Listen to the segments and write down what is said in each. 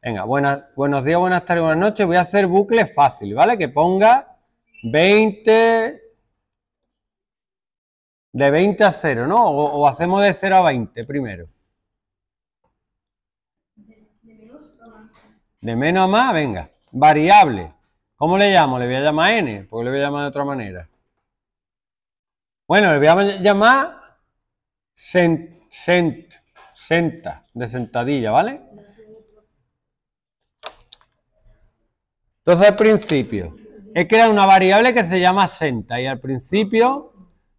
Venga, buenas, buenos días, buenas tardes, buenas noches. Voy a hacer bucle fácil, ¿vale? Que ponga 20... De 20 a 0, ¿no? O, hacemos de 0 a 20 primero. De menos a más, venga. Variable. ¿Cómo le llamo? Le voy a llamar n, porque le voy a llamar de otra manera. Bueno, le voy a llamar sent, senta, de sentadilla, ¿vale? Entonces, al principio, he creado una variable que se llama senta y al principio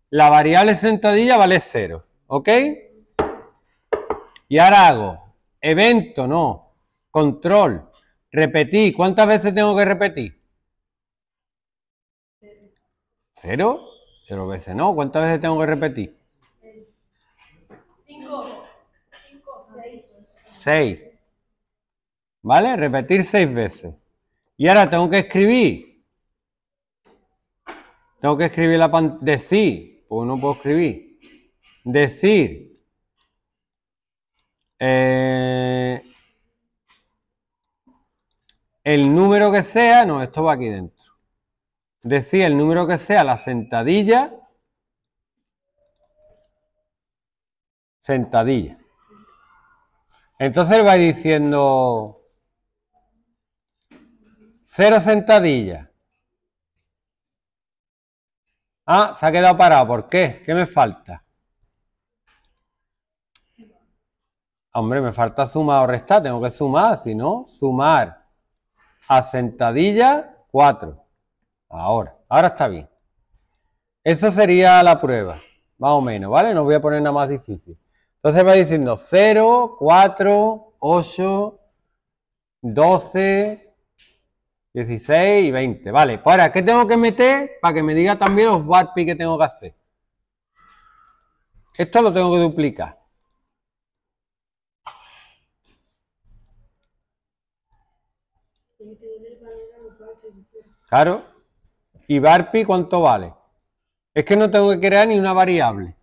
la variable sentadilla vale 0, ¿ok? Y ahora hago evento, no, control, repetir. ¿Cuántas veces tengo que repetir? ¿Cero? ¿Cero veces no? ¿Cuántas veces tengo que repetir? Cinco. Cinco. Seis. ¿Vale? Repetir seis veces. Y ahora tengo que escribir. Tengo que escribir la pantalla. Decir, pues no puedo escribir. Decir. Eh, el número que sea, no, esto va aquí dentro. Decir el número que sea, la sentadilla. Sentadilla. Entonces va diciendo 0 sentadilla. Ah, se ha quedado parado. ¿Por qué? ¿Qué me falta? Hombre, me falta sumar o restar. Tengo que sumar, si no, sumar a sentadilla 4. Ahora, ahora está bien. Esa sería la prueba, más o menos, ¿vale? No voy a poner nada más difícil. Entonces va diciendo 0, 4, 8, 12, 16 y 20. Vale, pues ahora, ¿qué tengo que meter para que me diga también los barpi que tengo que hacer? Esto lo tengo que duplicar. Claro. ¿Y barpi cuánto vale? Es que no tengo que crear ni una variable.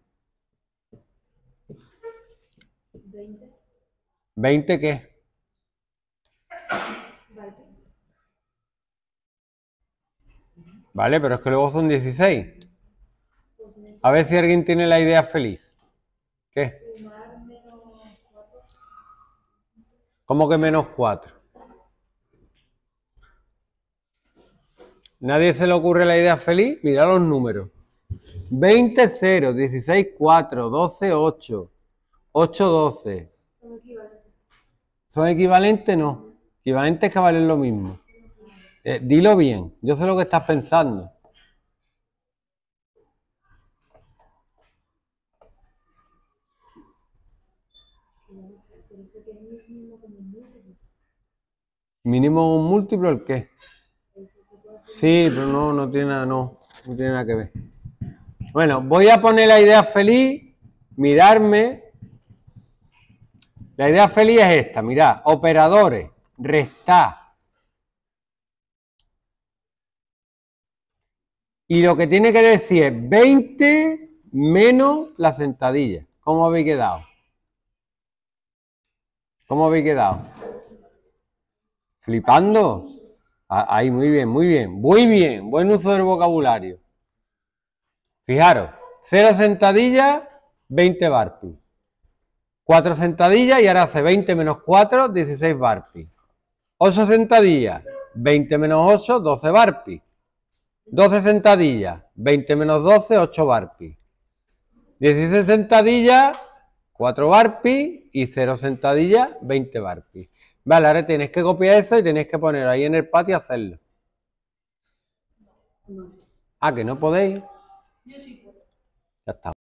20. ¿20 qué? Vale, pero es que luego son 16. A ver si alguien tiene la idea feliz. ¿Qué? ¿Cómo que menos 4? ¿Nadie se le ocurre la idea feliz? Mira los números. 20, 0, 16, 4, 12, 8, 8, 12. ¿Son equivalentes? ¿Son equivalentes? No. Equivalentes que valen lo mismo. Eh, dilo bien, yo sé lo que estás pensando. Mínimo un múltiplo, ¿el qué? Sí, pero no, no tiene nada, no, no tiene nada que ver. Bueno, voy a poner la idea feliz, mirarme. La idea feliz es esta, mirad, operadores, restar Y lo que tiene que decir es 20 menos la sentadilla. ¿Cómo habéis quedado? ¿Cómo habéis quedado? ¿Flipando? Ahí, muy bien, muy bien, muy bien. Buen uso del vocabulario. Fijaros, 0 sentadillas, 20 barpi. 4 sentadillas y ahora hace 20 menos 4, 16 barpi. 8 sentadillas, 20 menos 8, 12 barpi. 12 sentadillas, 20 menos 12, 8 barpi. 16 sentadillas, 4 barpi y 0 sentadillas, 20 barpi. Vale, ahora tenéis que copiar eso y tenéis que poner ahí en el patio y hacerlo. Ah, que no podéis. Yo sí puedo. Ya está.